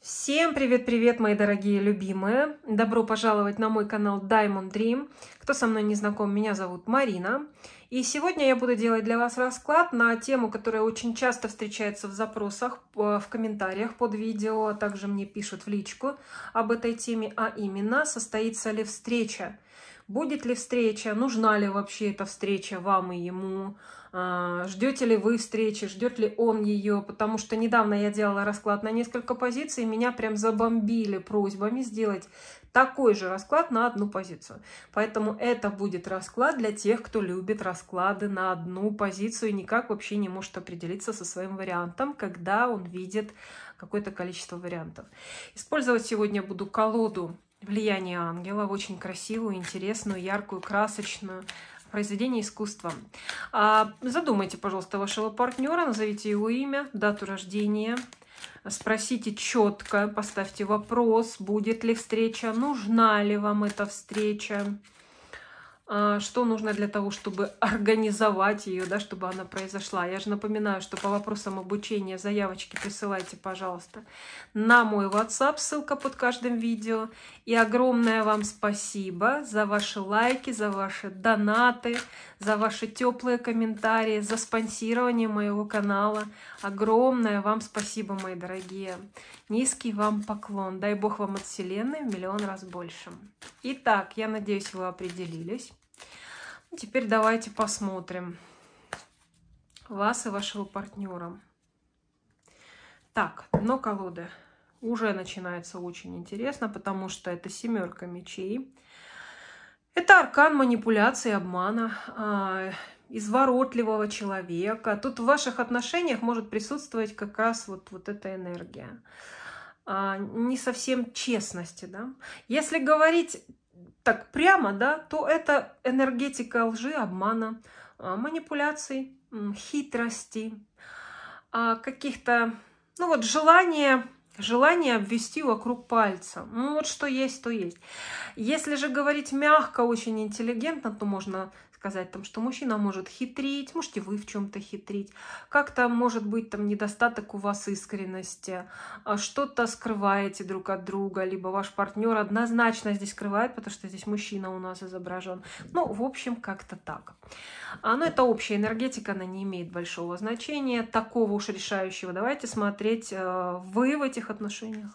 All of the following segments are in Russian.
Всем привет-привет, мои дорогие любимые! Добро пожаловать на мой канал Diamond Dream. Кто со мной не знаком, меня зовут Марина. И сегодня я буду делать для вас расклад на тему, которая очень часто встречается в запросах, э, в комментариях под видео, а также мне пишут в личку об этой теме, а именно, состоится ли встреча. Будет ли встреча, нужна ли вообще эта встреча вам и ему, а, ждете ли вы встречи, ждет ли он ее, потому что недавно я делала расклад на несколько позиций, и меня прям забомбили просьбами сделать такой же расклад на одну позицию. Поэтому это будет расклад для тех, кто любит расклады на одну позицию и никак вообще не может определиться со своим вариантом, когда он видит какое-то количество вариантов. Использовать сегодня буду колоду влияние ангела, очень красивую, интересную, яркую, красочную, произведение искусства. А, задумайте, пожалуйста, вашего партнера, назовите его имя, дату рождения, спросите четко, поставьте вопрос, будет ли встреча, нужна ли вам эта встреча. А, что нужно для того, чтобы организовать ее, да, чтобы она произошла. Я же напоминаю, что по вопросам обучения заявочки присылайте, пожалуйста, на мой WhatsApp, ссылка под каждым видео. И огромное вам спасибо за ваши лайки, за ваши донаты, за ваши теплые комментарии, за спонсирование моего канала. Огромное вам спасибо, мои дорогие. Низкий вам поклон. Дай Бог вам от Вселенной в миллион раз больше. Итак, я надеюсь, вы определились. Теперь давайте посмотрим вас и вашего партнера. Так, дно колоды уже начинается очень интересно, потому что это семерка мечей. Это аркан манипуляции, обмана, а, изворотливого человека. Тут в ваших отношениях может присутствовать как раз вот, вот эта энергия. А, не совсем честности, да. Если говорить так прямо, да, то это энергетика лжи, обмана, а, манипуляций, хитрости, а, каких-то, ну вот, желания Желание обвести вокруг пальца. Ну вот что есть, то есть. Если же говорить мягко, очень интеллигентно, то можно сказать, там, что мужчина может хитрить, можете вы в чем-то хитрить, как-то может быть там недостаток у вас искренности, а, что-то скрываете друг от друга, либо ваш партнер однозначно здесь скрывает, потому что здесь мужчина у нас изображен. Ну, в общем, как-то так. а Но ну, это общая энергетика, она не имеет большого значения, такого уж решающего. Давайте смотреть э, вы в этих отношениях.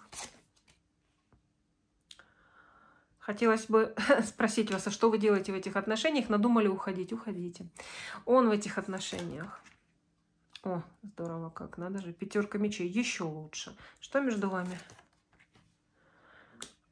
Хотелось бы спросить вас, а что вы делаете в этих отношениях? Надумали уходить? Уходите. Он в этих отношениях. О, здорово как, надо же. Пятерка мечей, еще лучше. Что между вами?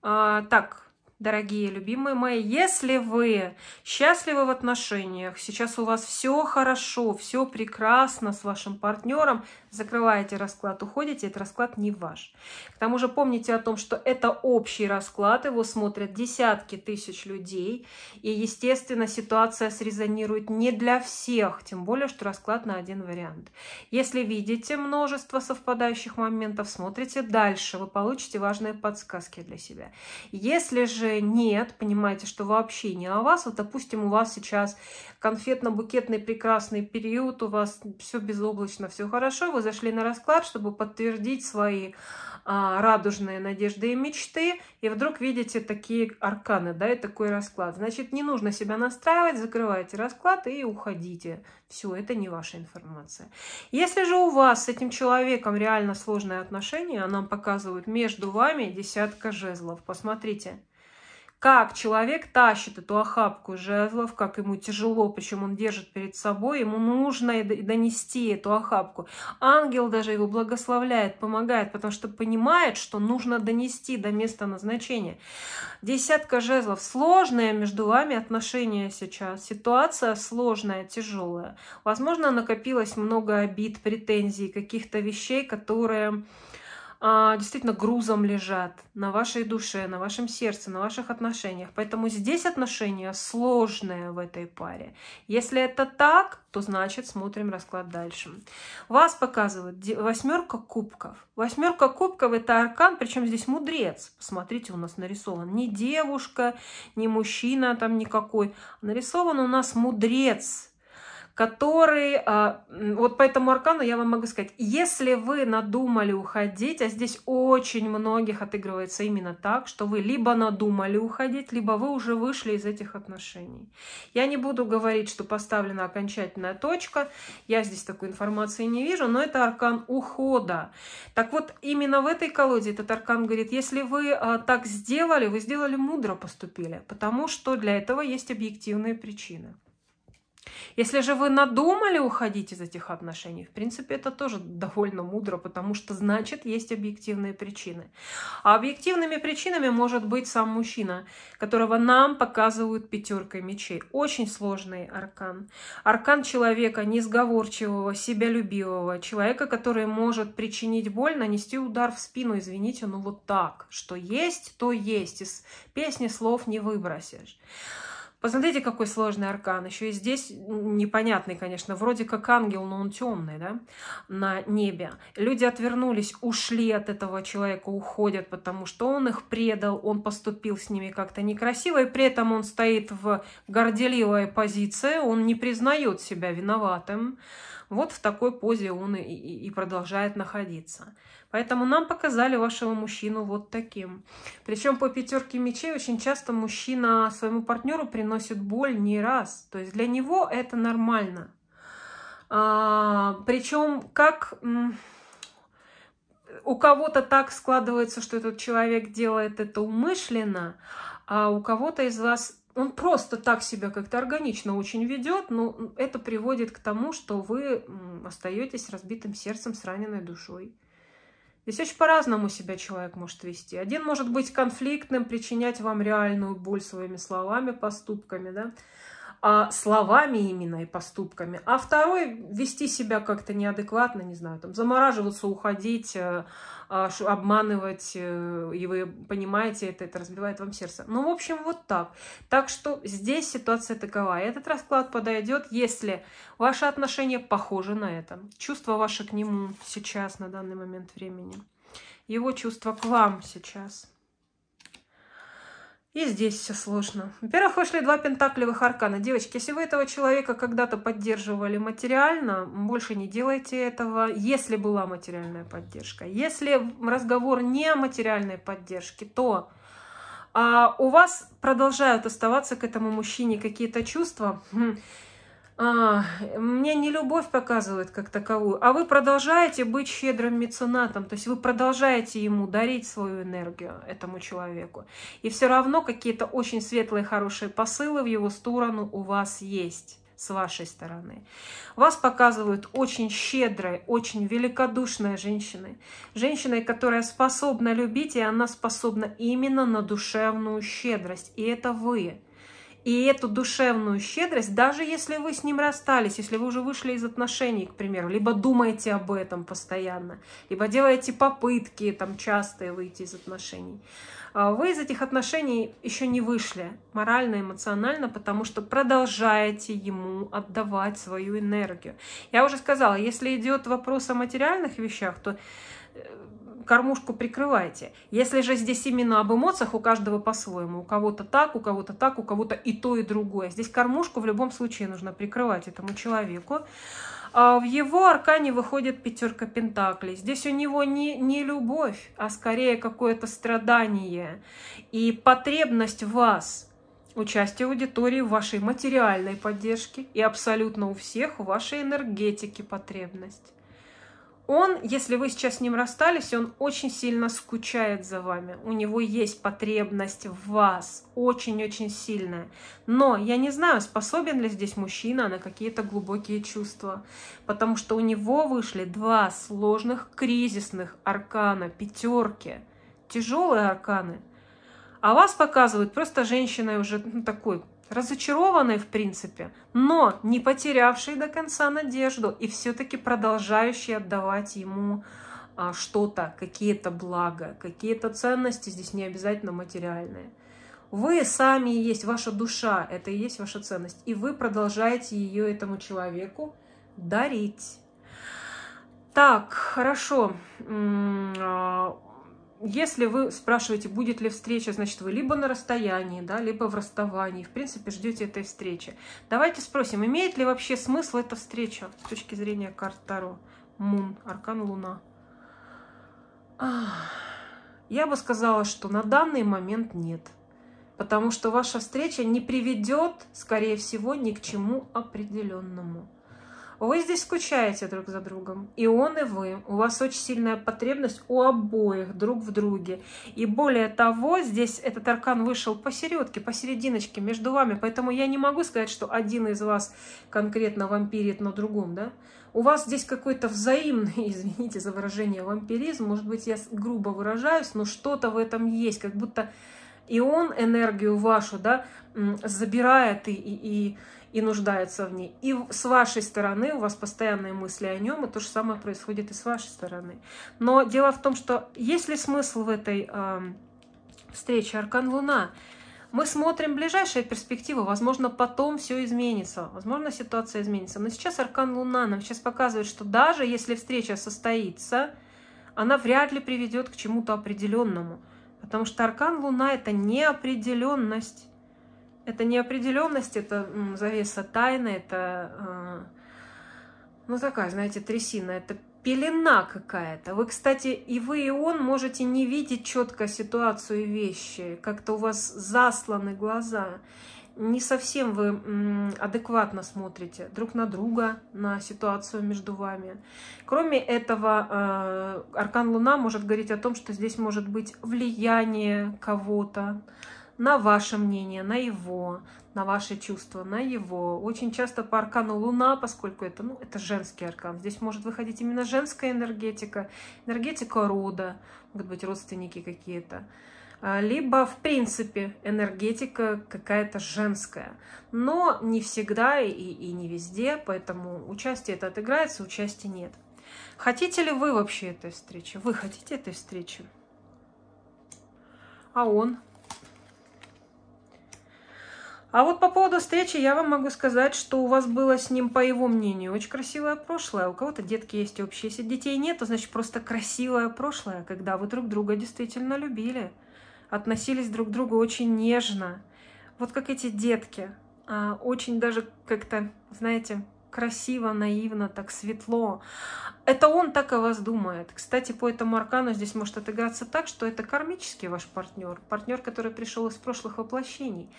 А, так, дорогие, любимые мои, если вы счастливы в отношениях, сейчас у вас все хорошо, все прекрасно с вашим партнером, закрываете расклад, уходите, этот расклад не ваш. К тому же помните о том, что это общий расклад, его смотрят десятки тысяч людей, и, естественно, ситуация срезонирует не для всех, тем более, что расклад на один вариант. Если видите множество совпадающих моментов, смотрите дальше, вы получите важные подсказки для себя. Если же нет, понимаете, что вообще не о вас. Вот, допустим, у вас сейчас конфетно-букетный прекрасный период, у вас все безоблачно, все хорошо, вы зашли на расклад, чтобы подтвердить свои а, радужные надежды и мечты, и вдруг видите такие арканы, да, и такой расклад. Значит, не нужно себя настраивать, закрывайте расклад и уходите. Все, это не ваша информация. Если же у вас с этим человеком реально сложные отношения, а нам показывают между вами десятка жезлов, посмотрите как человек тащит эту охапку жезлов, как ему тяжело, почему он держит перед собой, ему нужно донести эту охапку. Ангел даже его благословляет, помогает, потому что понимает, что нужно донести до места назначения. Десятка жезлов. Сложное между вами отношение сейчас. Ситуация сложная, тяжелая. Возможно, накопилось много обид, претензий, каких-то вещей, которые а, действительно грузом лежат на вашей душе, на вашем сердце, на ваших отношениях. Поэтому здесь отношения сложные в этой паре. Если это так, то значит смотрим расклад дальше. Вас показывает восьмерка кубков. Восьмерка кубков это аркан, причем здесь мудрец. Посмотрите, у нас нарисован не девушка, не мужчина там никакой. Нарисован у нас мудрец который, а, вот по этому аркану я вам могу сказать, если вы надумали уходить, а здесь очень многих отыгрывается именно так, что вы либо надумали уходить, либо вы уже вышли из этих отношений. Я не буду говорить, что поставлена окончательная точка, я здесь такой информации не вижу, но это аркан ухода. Так вот, именно в этой колоде этот аркан говорит, если вы а, так сделали, вы сделали мудро поступили, потому что для этого есть объективные причины. Если же вы надумали уходить из этих отношений, в принципе, это тоже довольно мудро, потому что значит есть объективные причины. А объективными причинами может быть сам мужчина, которого нам показывают пятеркой мечей. Очень сложный аркан. Аркан человека несговорчивого, себялюбивого, человека, который может причинить боль, нанести удар в спину, извините, ну вот так, что есть, то есть. Из песни слов не выбросишь. Посмотрите, какой сложный аркан. Еще и здесь непонятный, конечно. Вроде как ангел, но он темный, да, на небе. Люди отвернулись, ушли от этого человека, уходят, потому что он их предал, он поступил с ними как-то некрасиво, и при этом он стоит в горделивой позиции, он не признает себя виноватым. Вот в такой позе он и, и, и продолжает находиться. Поэтому нам показали вашего мужчину вот таким. Причем по пятерке мечей очень часто мужчина своему партнеру приносит боль не раз. То есть для него это нормально. А, причем как у кого-то так складывается, что этот человек делает это умышленно, а у кого-то из вас он просто так себя как-то органично очень ведет, но ну, это приводит к тому, что вы остаетесь разбитым сердцем с раненой душой. Здесь очень по-разному себя человек может вести. Один может быть конфликтным, причинять вам реальную боль своими словами, поступками, да, а словами именно и поступками. А второй вести себя как-то неадекватно, не знаю, там замораживаться, уходить, э, а, обманывать, э, и вы понимаете это, это разбивает вам сердце. Ну, в общем, вот так. Так что здесь ситуация такова. Этот расклад подойдет, если ваши отношения похожи на это. Чувство ваше к нему сейчас, на данный момент времени. Его чувство к вам сейчас. И здесь все сложно. Во-первых, вышли два пентаклевых аркана. Девочки, если вы этого человека когда-то поддерживали материально, больше не делайте этого, если была материальная поддержка. Если разговор не о материальной поддержке, то а, у вас продолжают оставаться к этому мужчине какие-то чувства. Хм а, мне не любовь показывает как таковую, а вы продолжаете быть щедрым меценатом, то есть вы продолжаете ему дарить свою энергию этому человеку. И все равно какие-то очень светлые, хорошие посылы в его сторону у вас есть с вашей стороны. Вас показывают очень щедрой, очень великодушной женщиной. Женщиной, которая способна любить, и она способна именно на душевную щедрость. И это вы. И эту душевную щедрость, даже если вы с ним расстались, если вы уже вышли из отношений, к примеру, либо думаете об этом постоянно, либо делаете попытки там частые выйти из отношений, а, вы из этих отношений еще не вышли морально, эмоционально, потому что продолжаете ему отдавать свою энергию. Я уже сказала, если идет вопрос о материальных вещах, то э, кормушку прикрывайте. Если же здесь именно об эмоциях, у каждого по-своему. У кого-то так, у кого-то так, у кого-то и то, и другое. Здесь кормушку в любом случае нужно прикрывать этому человеку. А в его аркане выходит пятерка пентаклей. Здесь у него не, не любовь, а скорее какое-то страдание и потребность вас участие аудитории вашей материальной поддержки и абсолютно у всех вашей энергетики потребность он, если вы сейчас с ним расстались, он очень сильно скучает за вами. У него есть потребность в вас, очень-очень сильная. Но я не знаю, способен ли здесь мужчина на какие-то глубокие чувства, потому что у него вышли два сложных кризисных аркана, пятерки, тяжелые арканы. А вас показывают просто женщиной уже ну, такой разочарованный в принципе, но не потерявший до конца надежду и все-таки продолжающий отдавать ему а, что-то, какие-то блага, какие-то ценности, здесь не обязательно материальные. Вы сами есть, ваша душа, это и есть ваша ценность. И вы продолжаете ее этому человеку дарить. Так, хорошо. А, если вы спрашиваете, будет ли встреча, значит, вы либо на расстоянии, да, либо в расставании. В принципе, ждете этой встречи. Давайте спросим, имеет ли вообще смысл эта встреча с точки зрения карт Таро? Мун, аркан Луна. Я бы сказала, что на данный момент нет. Потому что ваша встреча не приведет, скорее всего, ни к чему определенному. Вы здесь скучаете друг за другом. И он, и вы. У вас очень сильная потребность у обоих друг в друге. И более того, здесь этот аркан вышел посередке, посерединочке между вами. Поэтому я не могу сказать, что один из вас конкретно вампирит на другом, да? У вас здесь какой-то взаимный, извините за выражение, вампиризм. Может быть, я грубо выражаюсь, но что-то в этом есть. Как будто и он энергию вашу, да, забирает и, и, и и нуждается в ней. И с вашей стороны у вас постоянные мысли о нем, и то же самое происходит и с вашей стороны. Но дело в том, что есть ли смысл в этой э, встрече Аркан Луна? мы смотрим ближайшие перспективы, возможно, потом все изменится, возможно, ситуация изменится. Но сейчас Аркан Луна нам сейчас показывает, что даже если встреча состоится, она вряд ли приведет к чему-то определенному. Потому что Аркан Луна – это неопределенность. Это неопределенность, это завеса тайны, это, а, ну, такая, знаете, трясина, это пелена какая-то. Вы, кстати, и вы, и он можете не видеть четко ситуацию и вещи. Как-то у вас засланы глаза. Не совсем вы адекватно смотрите друг на друга, на ситуацию между вами. Кроме этого, а, Аркан Луна может говорить о том, что здесь может быть влияние кого-то, на ваше мнение, на его, на ваши чувства, на его. Очень часто по аркану Луна, поскольку это, ну, это женский аркан, здесь может выходить именно женская энергетика, энергетика рода, могут быть родственники какие-то а, либо, в принципе, энергетика какая-то женская. Но не всегда и, и не везде, поэтому участие это отыграется, участия нет. Хотите ли вы вообще этой встречи? Вы хотите этой встречи? А он? А вот по поводу встречи я вам могу сказать, что у вас было с ним, по его мнению, очень красивое прошлое. У кого-то детки есть общие, если детей нет, то значит просто красивое прошлое, когда вы друг друга действительно любили, относились друг к другу очень нежно. Вот как эти детки, а, очень даже как-то, знаете, красиво, наивно, так светло. Это он так о вас думает. Кстати, по этому аркану здесь может отыграться так, что это кармический ваш партнер, партнер, который пришел из прошлых воплощений.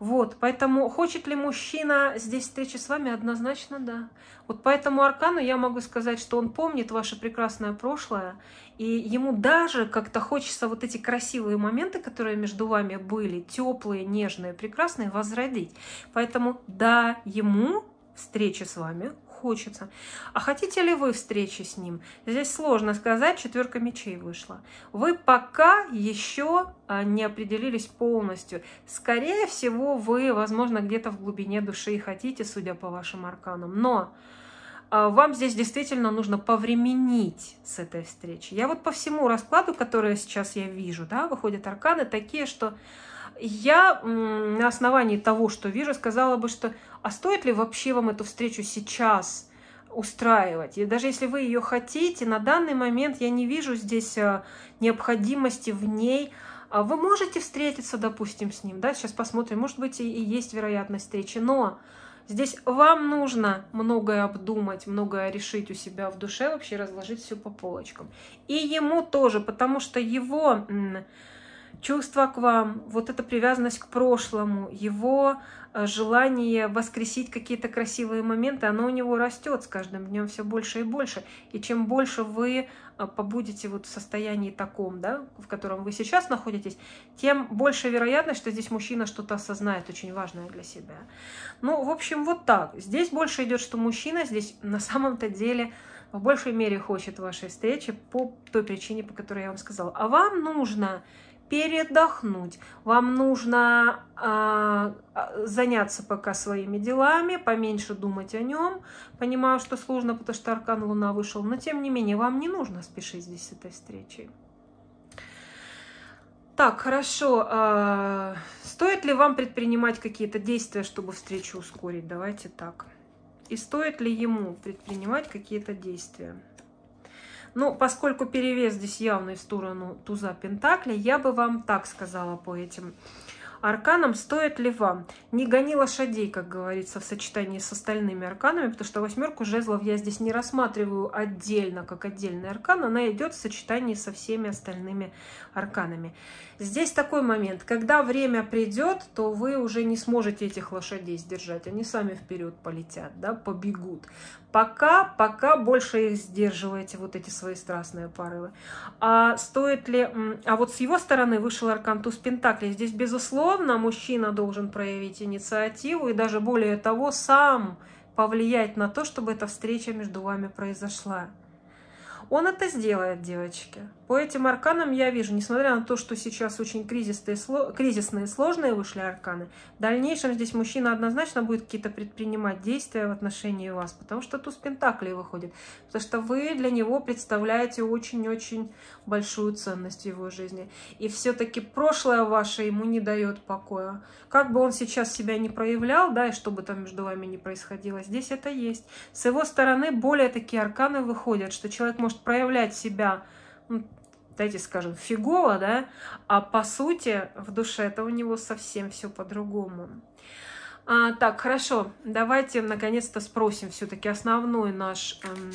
Вот, поэтому хочет ли мужчина здесь встречи с вами? Однозначно да. Вот по этому аркану я могу сказать, что он помнит ваше прекрасное прошлое, и ему даже как-то хочется вот эти красивые моменты, которые между вами были, теплые, нежные, прекрасные, возродить. Поэтому да, ему встречи с вами хочется. А хотите ли вы встречи с ним? Здесь сложно сказать, четверка мечей вышла. Вы пока еще а, не определились полностью. Скорее всего, вы, возможно, где-то в глубине души и хотите, судя по вашим арканам. Но а, вам здесь действительно нужно повременить с этой встречи. Я вот по всему раскладу, который сейчас я вижу, да, выходят арканы такие, что я на основании того, что вижу, сказала бы, что а стоит ли вообще вам эту встречу сейчас устраивать. И даже если вы ее хотите, на данный момент я не вижу здесь э, необходимости в ней. А вы можете встретиться, допустим, с ним, да, сейчас посмотрим, может быть, и есть вероятность встречи, но здесь вам нужно многое обдумать, многое решить у себя в душе, вообще разложить все по полочкам. И ему тоже, потому что его чувство к вам, вот эта привязанность к прошлому, его э, желание воскресить какие-то красивые моменты, оно у него растет с каждым днем все больше и больше. И чем больше вы э, побудете вот в состоянии таком, да, в котором вы сейчас находитесь, тем больше вероятность, что здесь мужчина что-то осознает очень важное для себя. Ну, в общем, вот так. Здесь больше идет, что мужчина здесь на самом-то деле в большей мере хочет вашей встречи по той причине, по которой я вам сказала. А вам нужно передохнуть. Вам нужно э, заняться пока своими делами, поменьше думать о нем. Понимаю, что сложно, потому что Аркан Луна вышел, но тем не менее вам не нужно спешить здесь с этой встречей. Так, хорошо. Э, стоит ли вам предпринимать какие-то действия, чтобы встречу ускорить? Давайте так. И стоит ли ему предпринимать какие-то действия? Ну, поскольку перевес здесь явный в сторону туза Пентакли, я бы вам так сказала по этим арканам, стоит ли вам. Не гони лошадей, как говорится, в сочетании с остальными арканами, потому что восьмерку жезлов я здесь не рассматриваю отдельно, как отдельный аркан, она идет в сочетании со всеми остальными арканами. Здесь такой момент, когда время придет, то вы уже не сможете этих лошадей сдержать, они сами вперед полетят, да, побегут. Пока, пока больше их сдерживаете, вот эти свои страстные порывы. А стоит ли... А вот с его стороны вышел аркан туз Пентакли. Здесь, безусловно, мужчина должен проявить инициативу и даже более того, сам повлиять на то, чтобы эта встреча между вами произошла. Он это сделает, девочки. По этим арканам я вижу, несмотря на то, что сейчас очень кризисные, кризисные сложные вышли арканы, в дальнейшем здесь мужчина однозначно будет какие-то предпринимать действия в отношении вас, потому что туз пентаклей выходит, потому что вы для него представляете очень-очень большую ценность в его жизни. И все-таки прошлое ваше ему не дает покоя. Как бы он сейчас себя не проявлял, да, и что бы там между вами не происходило, здесь это есть. С его стороны более такие арканы выходят, что человек может может проявлять себя, ну, дайте скажем, фигово, да, а по сути в душе это у него совсем все по-другому. А, так, хорошо, давайте наконец-то спросим все-таки основной наш эм,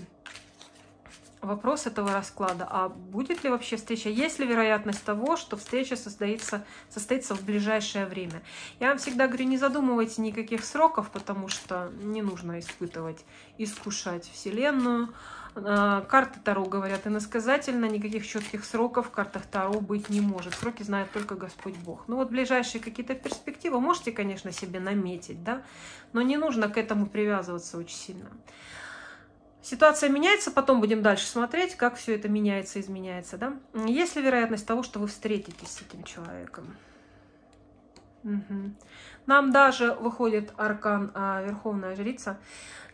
вопрос этого расклада. А будет ли вообще встреча? Есть ли вероятность того, что встреча состоится, состоится в ближайшее время? Я вам всегда говорю, не задумывайте никаких сроков, потому что не нужно испытывать, искушать Вселенную. А, карты Таро говорят иносказательно, никаких четких сроков в картах Таро быть не может. Сроки знает только Господь Бог. Ну вот ближайшие какие-то перспективы можете, конечно, себе наметить, да, но не нужно к этому привязываться очень сильно. Ситуация меняется, потом будем дальше смотреть, как все это меняется, изменяется. Да? Есть ли вероятность того, что вы встретитесь с этим человеком? Нам даже выходит аркан а, Верховная Жрица,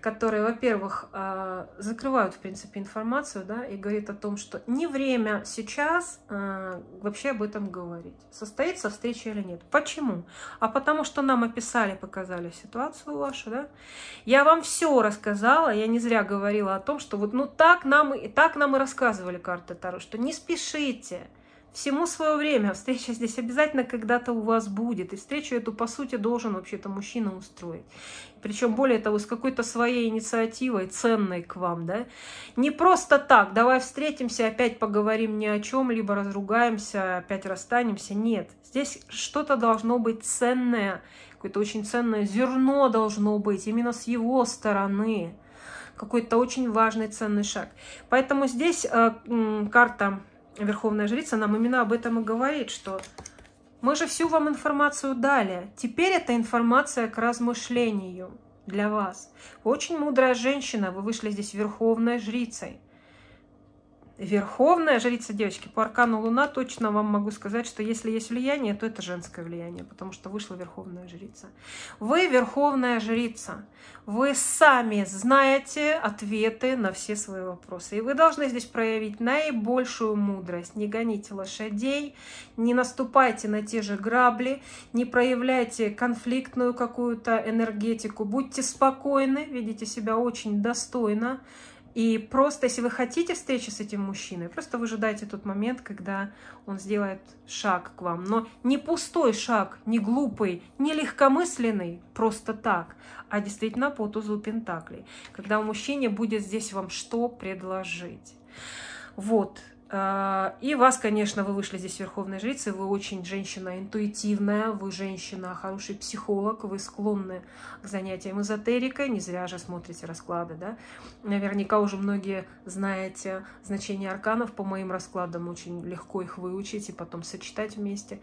который, во-первых, а, закрывает в принципе, информацию, да, и говорит о том, что не время сейчас а, вообще об этом говорить, состоится встреча или нет. Почему? А потому что нам описали, показали ситуацию вашу, да. Я вам все рассказала, я не зря говорила о том, что вот ну так нам и так нам и рассказывали карты Таро, что не спешите, Всему свое время. Встреча здесь обязательно когда-то у вас будет. И встречу эту, по сути, должен вообще-то мужчина устроить. Причем, более того, с какой-то своей инициативой, ценной к вам, да. Не просто так, давай встретимся, опять поговорим ни о чем, либо разругаемся, опять расстанемся. Нет, здесь что-то должно быть ценное, какое-то очень ценное зерно должно быть именно с его стороны какой-то очень важный ценный шаг. Поэтому здесь э, карта Верховная Жрица нам именно об этом и говорит, что мы же всю вам информацию дали. Теперь эта информация к размышлению для вас. Очень мудрая женщина, вы вышли здесь Верховной Жрицей. Верховная жрица девочки по аркану Луна точно вам могу сказать, что если есть влияние, то это женское влияние, потому что вышла Верховная жрица. Вы Верховная жрица. Вы сами знаете ответы на все свои вопросы. И вы должны здесь проявить наибольшую мудрость. Не гоните лошадей, не наступайте на те же грабли, не проявляйте конфликтную какую-то энергетику. Будьте спокойны, ведите себя очень достойно. И просто, если вы хотите встречи с этим мужчиной, просто выжидайте тот момент, когда он сделает шаг к вам. Но не пустой шаг, не глупый, не легкомысленный, просто так, а действительно по тузу Пентаклей. Когда у мужчине будет здесь вам что предложить. Вот, а, и вас, конечно, вы вышли здесь верховной жрицей, вы очень женщина интуитивная, вы женщина, хороший психолог, вы склонны к занятиям эзотерикой, не зря же смотрите расклады, да. Наверняка уже многие знаете значение арканов, по моим раскладам очень легко их выучить и потом сочетать вместе.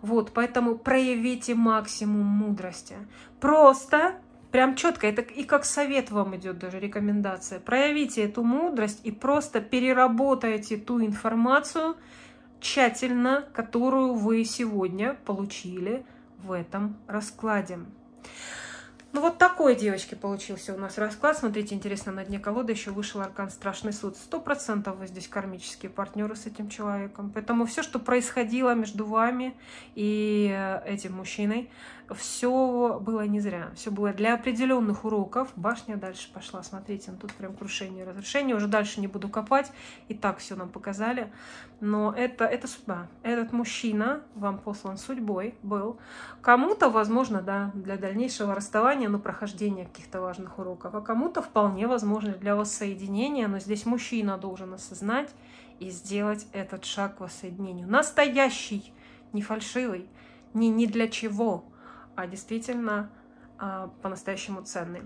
Вот, поэтому проявите максимум мудрости. Просто Прям четко, это и как совет вам идет даже рекомендация. Проявите эту мудрость и просто переработайте ту информацию тщательно, которую вы сегодня получили в этом раскладе. Ну вот такой, девочки, получился у нас расклад. Смотрите, интересно, на дне колоды еще вышел аркан «Страшный суд». Сто процентов вы здесь кармические партнеры с этим человеком. Поэтому все, что происходило между вами и э, этим мужчиной, все было не зря. Все было для определенных уроков. Башня дальше пошла. Смотрите, ну, тут прям крушение, разрушение. Уже дальше не буду копать. И так все нам показали. Но это, это судьба. Этот мужчина вам послан судьбой был. Кому-то, возможно, да, для дальнейшего расставания образования, на прохождение каких-то важных уроков, а кому-то вполне возможно для воссоединения, но здесь мужчина должен осознать и сделать этот шаг к воссоединению. Настоящий, не фальшивый, не, не для чего, а действительно а, по-настоящему ценный.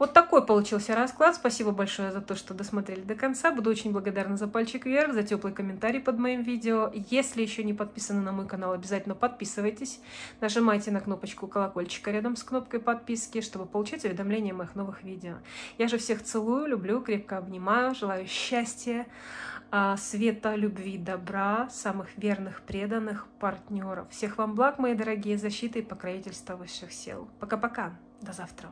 Вот такой получился расклад. Спасибо большое за то, что досмотрели до конца. Буду очень благодарна за пальчик вверх, за теплый комментарий под моим видео. Если еще не подписаны на мой канал, обязательно подписывайтесь. Нажимайте на кнопочку колокольчика рядом с кнопкой подписки, чтобы получать уведомления о моих новых видео. Я же всех целую, люблю, крепко обнимаю, желаю счастья, а, света, любви, добра, самых верных, преданных партнеров. Всех вам благ, мои дорогие, защиты и покровительства высших сил. Пока-пока, до завтра.